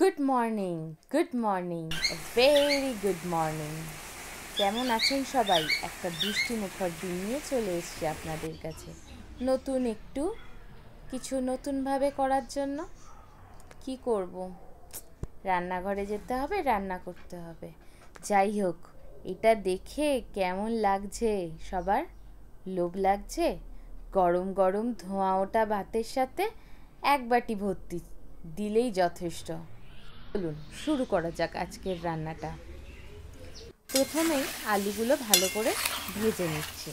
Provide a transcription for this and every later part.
Good morning good morning very good morning কেমন আছেন সবাই একটা বৃষ্টি মুখর দিন নিয়ে চলে এসছি আপনাদের কাছে নতুন একটু কিছু নতুনভাবে করার জন্য কি করব। রান্নাঘরে যেতে হবে রান্না করতে হবে যাই হোক এটা দেখে কেমন লাগছে সবার লোভ লাগছে গরম গরম ধোঁয়া ওটা ভাতের সাথে এক বাটি ভর্তি দিলেই যথেষ্ট চলুন শুরু করা যাক আজকের রান্নাটা প্রথমেই আলুগুলো ভালো করে ভেজে নিচ্ছি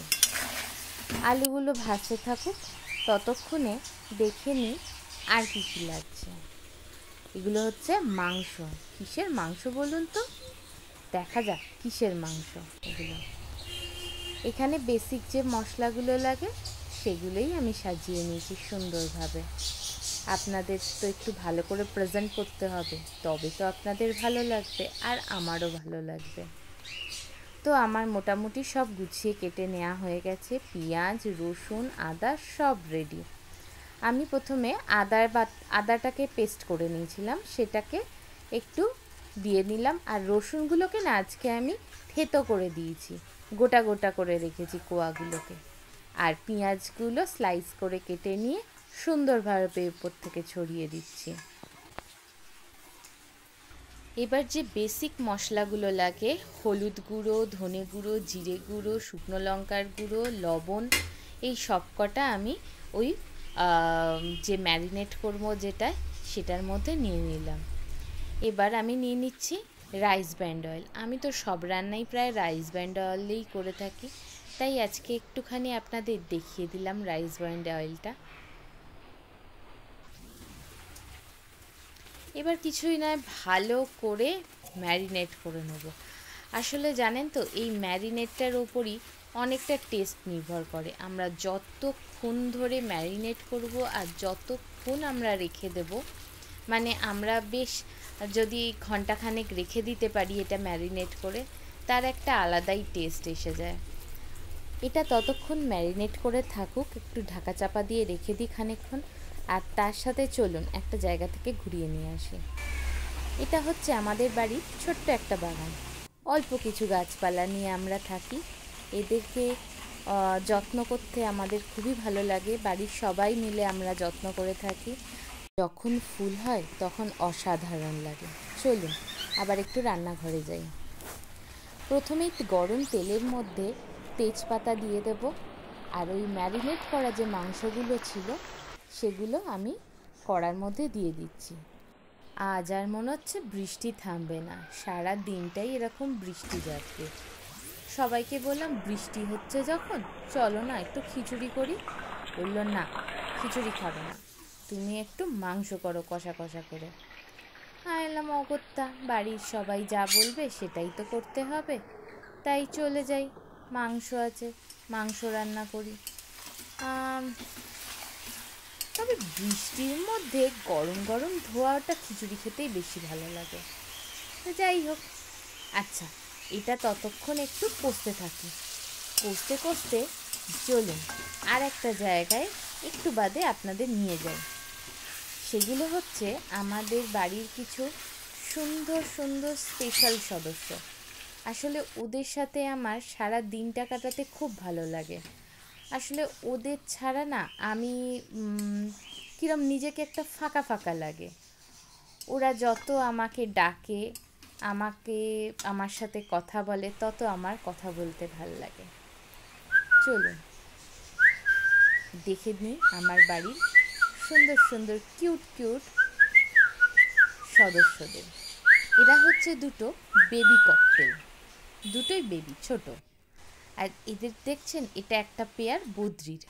আলুগুলো ভাসে থাকুক ততক্ষণে দেখে নিই আর কী কী লাগছে এগুলো হচ্ছে মাংস কিসের মাংস বলুন তো দেখা যাক কিসের মাংস এগুলো এখানে বেসিক যে মশলাগুলো লাগে সেগুলোই আমি সাজিয়ে নিয়েছি সুন্দরভাবে আপনাদের তো একটু ভালো করে প্রেজেন্ট করতে হবে তবে তো আপনাদের ভালো লাগবে আর আমারও ভালো লাগবে তো আমার মোটামুটি সব গুছিয়ে কেটে নেওয়া হয়ে গেছে পেঁয়াজ রসুন আদা সব রেডি আমি প্রথমে আদার আদাটাকে পেস্ট করে নিয়েছিলাম সেটাকে একটু দিয়ে নিলাম আর রসুনগুলোকে না আজকে আমি থেতো করে দিয়েছি গোটা গোটা করে রেখেছি কোয়াগুলোকে আর পেঁয়াজগুলো স্লাইস করে কেটে নিয়ে সুন্দরভাবে উপর থেকে ছড়িয়ে দিচ্ছি এবার যে বেসিক মশলাগুলো লাগে হলুদ গুঁড়ো ধনে গুঁড়ো জিরে গুঁড়ো শুকনো লঙ্কার গুঁড়ো লবণ এই সব কটা আমি ওই যে ম্যারিনেট করবো যেটা সেটার মধ্যে নিয়ে নিলাম এবার আমি নিয়ে নিচ্ছি রাইস ব্যান্ড অয়েল আমি তো সব রান্নাই প্রায় রাইস ব্যান্ড অয়েলেই করে থাকি তাই আজকে একটুখানি আপনাদের দেখিয়ে দিলাম রাইস ব্যান্ড অয়েলটা এবার কিছুই নয় ভালো করে ম্যারিনেট করে নেব আসলে জানেন তো এই ম্যারিনেটটার ওপরই অনেকটা টেস্ট নির্ভর করে আমরা যতক্ষণ ধরে ম্যারিনেট করব আর যতক্ষণ আমরা রেখে দেব মানে আমরা বেশ যদি ঘন্টাখানেক রেখে দিতে পারি এটা ম্যারিনেট করে তার একটা আলাদাই টেস্ট এসে যায় এটা ততক্ষণ ম্যারিনেট করে থাকুক একটু ঢাকা চাপা দিয়ে রেখে দিই খানিকক্ষণ আর তার সাথে চলুন একটা জায়গা থেকে ঘুরিয়ে নিয়ে আসি এটা হচ্ছে আমাদের বাড়ির ছোট্ট একটা বাগান অল্প কিছু গাছপালা নিয়ে আমরা থাকি এদেরকে যত্ন করতে আমাদের খুবই ভালো লাগে বাড়ির সবাই মিলে আমরা যত্ন করে থাকি যখন ফুল হয় তখন অসাধারণ লাগে চলুন আবার একটু রান্নাঘরে যাই প্রথমেই গরম তেলের মধ্যে তেজপাতা দিয়ে দেব আর ওই ম্যারিনেট করা যে মাংসগুলো ছিল সেগুলো আমি কড়ার মধ্যে দিয়ে দিচ্ছি আজ আর মনে হচ্ছে বৃষ্টি থামবে না সারা দিনটাই এরকম বৃষ্টি যাচ্ছে সবাইকে বললাম বৃষ্টি হচ্ছে যখন চলো না একটু খিচুড়ি করি বললো না খিচুড়ি খাবে না তুমি একটু মাংস করো কষা কষা করে এলাম অগত্যা বাড়ির সবাই যা বলবে সেটাই তো করতে হবে তাই চলে যাই মাংস আছে মাংস রান্না করি তবে বৃষ্টির মধ্যে গরম গরম ধোয়াটা খিচুড়ি খেতেই বেশি ভালো লাগে যাই হোক আচ্ছা এটা ততক্ষণ একটু কষতে থাকি কষতে কষতে চলুন আর একটা জায়গায় একটু বাদে আপনাদের নিয়ে যাই সেগুলো হচ্ছে আমাদের বাড়ির কিছু সুন্দর সুন্দর স্পেশাল সদস্য আসলে ওদের সাথে আমার সারা দিনটা কাটাতে খুব ভালো লাগে আসলে ওদের ছাড়া না আমি কীরকম নিজেকে একটা ফাঁকা ফাঁকা লাগে ওরা যত আমাকে ডাকে আমাকে আমার সাথে কথা বলে তত আমার কথা বলতে ভাল লাগে চলুন দেখে নিই আমার বাড়ির সুন্দর সুন্দর কিউট কিউট সদস্যদের এরা হচ্ছে দুটো বেবি ককটেল দুটোই বেবি ছোটো আর এদের দেখছেন এটা একটা পেয়ার বদ্রির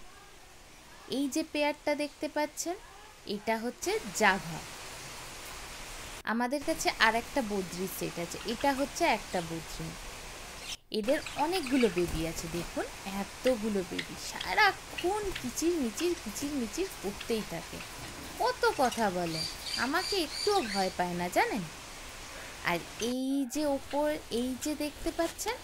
এই যে পেয়ারটা দেখতে পাচ্ছেন এটা হচ্ছে জাভা আমাদের কাছে আর একটা বদ্রি সেট আছে এটা হচ্ছে একটা বদ্রি এদের অনেকগুলো বেবি আছে দেখুন এতগুলো বেবি সারাক্ষণ কিচির মিচির কিচির মিচির করতেই থাকে কত কথা বলে আমাকে একটুও ভয় পায় না জানেন আর এই যে ওপর এই যে দেখতে পাচ্ছেন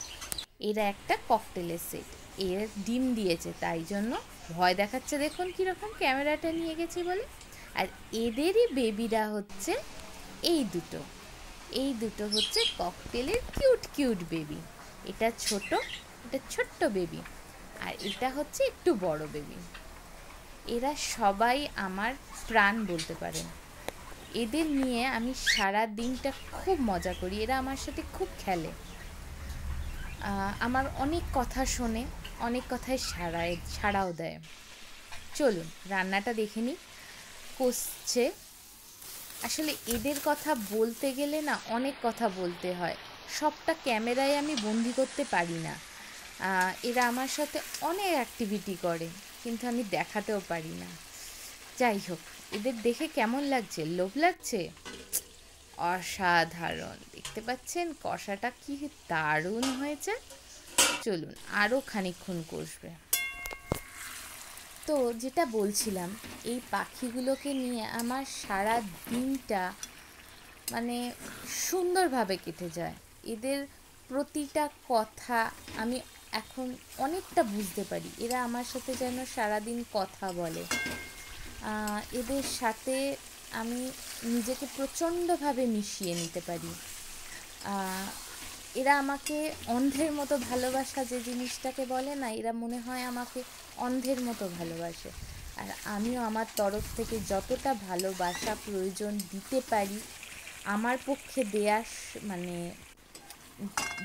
এরা একটা ককটেলের সেট এর ডিম দিয়েছে তাই জন্য ভয় দেখাচ্ছে দেখুন কীরকম ক্যামেরাটা নিয়ে গেছি বলে আর এদেরই বেবিরা হচ্ছে এই দুটো এই দুটো হচ্ছে ককটেলের কিউট কিউট বেবি এটা ছোট এটা ছোট্ট বেবি আর এটা হচ্ছে একটু বড় বেবি এরা সবাই আমার প্রাণ বলতে পারেন এদের নিয়ে আমি সারা দিনটা খুব মজা করি এরা আমার সাথে খুব খেলে আমার অনেক কথা শোনে অনেক কথায় সারায় সাড়াও দেয় চলুন রান্নাটা দেখে নিই কষছে আসলে এদের কথা বলতে গেলে না অনেক কথা বলতে হয় সবটা ক্যামেরায় আমি বন্দি করতে পারি না এরা আমার সাথে অনেক অ্যাক্টিভিটি করে কিন্তু আমি দেখাতেও পারি না যাই হোক এদের দেখে কেমন লাগছে লোভ লাগছে অসাধারণ দেখতে পাচ্ছেন কষাটা কি দারুণ হয়েছে চলুন আরও খানিক্ষণ কষবে তো যেটা বলছিলাম এই পাখিগুলোকে নিয়ে আমার সারা দিনটা মানে সুন্দরভাবে কেটে যায় এদের প্রতিটা কথা আমি এখন অনেকটা বুঝতে পারি এরা আমার সাথে যেন সারাদিন কথা বলে এদের সাথে আমি নিজেকে প্রচণ্ডভাবে মিশিয়ে নিতে পারি এরা আমাকে অন্ধের মতো ভালোবাসা যে জিনিসটাকে বলে না এরা মনে হয় আমাকে অন্ধের মতো ভালোবাসে আর আমিও আমার তরফ থেকে যতটা ভালোবাসা প্রয়োজন দিতে পারি আমার পক্ষে দেয়ার মানে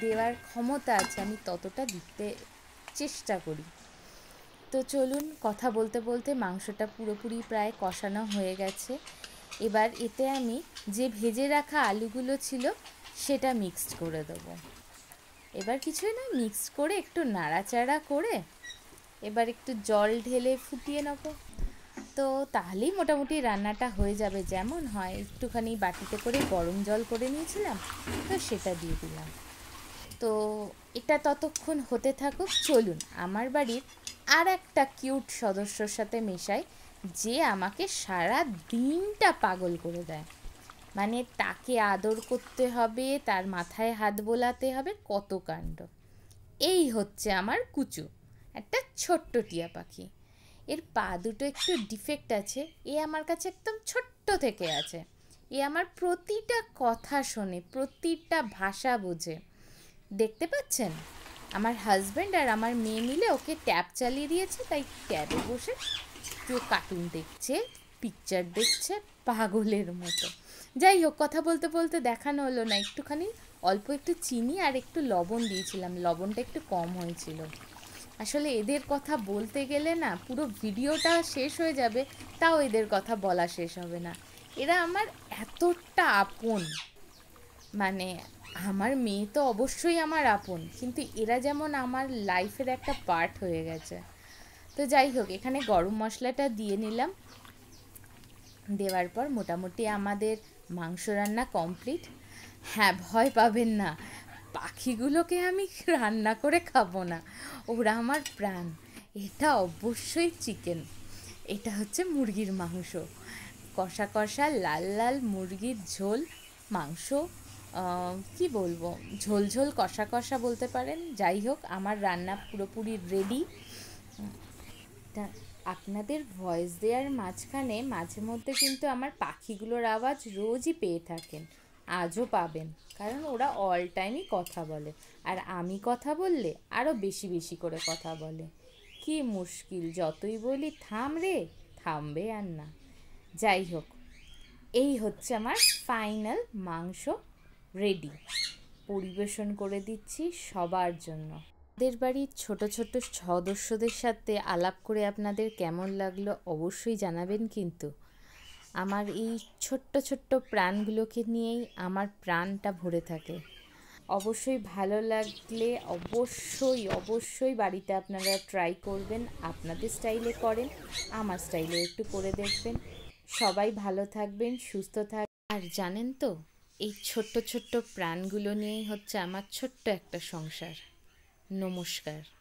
দেওয়ার ক্ষমতা আছে আমি ততটা দিতে চেষ্টা করি তো চলুন কথা বলতে বলতে মাংসটা পুরোপুরি প্রায় কষানো হয়ে গেছে এবার এতে আমি যে ভেজে রাখা আলুগুলো ছিল সেটা মিক্সড করে দেবো এবার কিছুই না মিক্স করে একটু নাড়াচাড়া করে এবার একটু জল ঢেলে ফুটিয়ে নেব তো তাহলেই মোটামুটি রান্নাটা হয়ে যাবে যেমন হয় একটুখানি বাটিতে করে গরম জল করে নিয়েছিলাম তো সেটা দিয়ে দিলাম তো এটা ততক্ষণ হতে থাকুক চলুন আমার বাড়ির আর একটা কিউট সদস্যর সাথে মেশাই যে আমাকে সারা দিনটা পাগল করে দেয় মানে তাকে আদর করতে হবে তার মাথায় হাত বোলাতে হবে কত কাণ্ড এই হচ্ছে আমার কুচু একটা ছোট্ট টিয়া পাখি এর পা দুটো একটু ডিফেক্ট আছে এ আমার কাছে একদম ছোট্ট থেকে আছে এ আমার প্রতিটা কথা শোনে প্রতিটা ভাষা বোঝে দেখতে পাচ্ছেন আমার হাজব্যান্ড আর আমার মেয়ে মিলে ওকে ট্যাব চালিয়ে দিয়েছে তাই ট্যাবে বসে কেউ কার্টুন দেখছে পিকচার দেখছে পাগলের মতো যাই হোক কথা বলতে বলতে দেখানো হলো না একটুখানি অল্প একটু চিনি আর একটু লবণ দিয়েছিলাম লবণটা একটু কম হয়েছিল আসলে এদের কথা বলতে গেলে না পুরো ভিডিওটা শেষ হয়ে যাবে তাও এদের কথা বলা শেষ হবে না এরা আমার এতটা আপন মানে আমার মেয়ে তো অবশ্যই আমার আপন কিন্তু এরা যেমন আমার লাইফের একটা পার্ট হয়ে গেছে তো যাই হোক এখানে গরম মশলাটা দিয়ে নিলাম দেওয়ার পর মোটামুটি আমাদের মাংস রান্না কমপ্লিট হ্যাঁ ভয় পাবেন না পাখিগুলোকে আমি রান্না করে খাবো না ওরা আমার প্রাণ এটা অবশ্যই চিকেন এটা হচ্ছে মুরগির মাংস কষা কষা লাল লাল মুরগির ঝোল মাংস কি বলবো ঝোল ঝোল কষা কষা বলতে পারেন যাই হোক আমার রান্না পুরোপুরি রেডি আপনাদের ভয়েস দেওয়ার মাঝখানে মাঝে মধ্যে কিন্তু আমার পাখিগুলোর আওয়াজ রোজই পেয়ে থাকেন আজও পাবেন কারণ ওরা অল টাইমই কথা বলে আর আমি কথা বললে আরও বেশি বেশি করে কথা বলে কি মুশকিল যতই বলি থাম রে থামবে আর না যাই হোক এই হচ্ছে আমার ফাইনাল মাংস রেডি পরিবেশন করে দিচ্ছি সবার জন্য আমাদের বাড়ির ছোট ছোট সদস্যদের সাথে আলাপ করে আপনাদের কেমন লাগলো অবশ্যই জানাবেন কিন্তু আমার এই ছোট্ট ছোট্ট প্রাণগুলোকে নিয়েই আমার প্রাণটা ভরে থাকে অবশ্যই ভালো লাগলে অবশ্যই অবশ্যই বাড়িতে আপনারা ট্রাই করবেন আপনাদের স্টাইলে করেন আমার স্টাইলে একটু করে দেখবেন সবাই ভালো থাকবেন সুস্থ থাক আর জানেন তো এই ছোট্ট ছোট্ট প্রাণগুলো নিয়েই হচ্ছে আমার ছোট্ট একটা সংসার não me chegar.